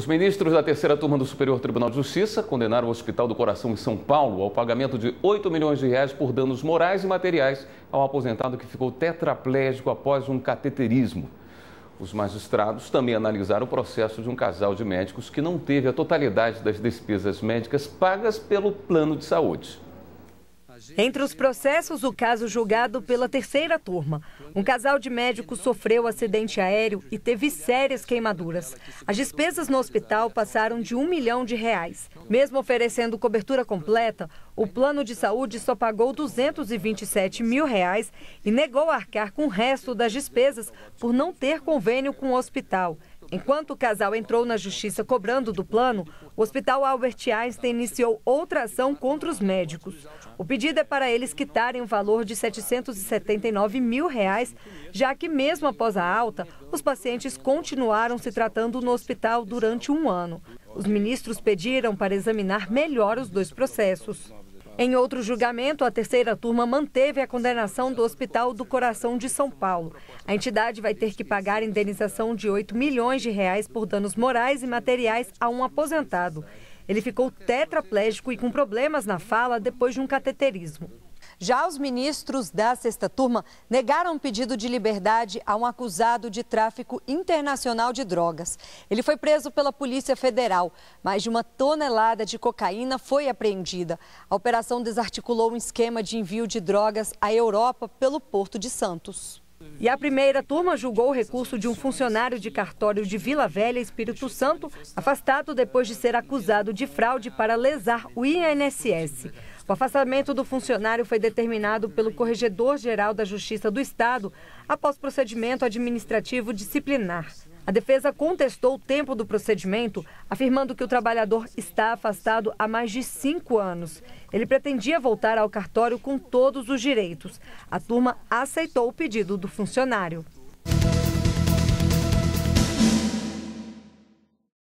Os ministros da terceira turma do Superior Tribunal de Justiça condenaram o Hospital do Coração em São Paulo ao pagamento de 8 milhões de reais por danos morais e materiais ao aposentado que ficou tetraplégico após um cateterismo. Os magistrados também analisaram o processo de um casal de médicos que não teve a totalidade das despesas médicas pagas pelo plano de saúde. Entre os processos, o caso julgado pela terceira turma. Um casal de médicos sofreu acidente aéreo e teve sérias queimaduras. As despesas no hospital passaram de um milhão de reais. Mesmo oferecendo cobertura completa, o plano de saúde só pagou 227 mil reais e negou arcar com o resto das despesas por não ter convênio com o hospital. Enquanto o casal entrou na justiça cobrando do plano, o Hospital Albert Einstein iniciou outra ação contra os médicos. O pedido é para eles quitarem o valor de R$ 779 mil, reais, já que, mesmo após a alta, os pacientes continuaram se tratando no hospital durante um ano. Os ministros pediram para examinar melhor os dois processos. Em outro julgamento, a terceira turma manteve a condenação do Hospital do Coração de São Paulo. A entidade vai ter que pagar indenização de 8 milhões de reais por danos morais e materiais a um aposentado. Ele ficou tetraplégico e com problemas na fala depois de um cateterismo. Já os ministros da sexta turma negaram um pedido de liberdade a um acusado de tráfico internacional de drogas. Ele foi preso pela Polícia Federal. Mais de uma tonelada de cocaína foi apreendida. A operação desarticulou um esquema de envio de drogas à Europa pelo Porto de Santos. E a primeira turma julgou o recurso de um funcionário de cartório de Vila Velha, Espírito Santo, afastado depois de ser acusado de fraude para lesar o INSS. O afastamento do funcionário foi determinado pelo Corregedor-Geral da Justiça do Estado após procedimento administrativo disciplinar. A defesa contestou o tempo do procedimento, afirmando que o trabalhador está afastado há mais de cinco anos. Ele pretendia voltar ao cartório com todos os direitos. A turma aceitou o pedido do funcionário.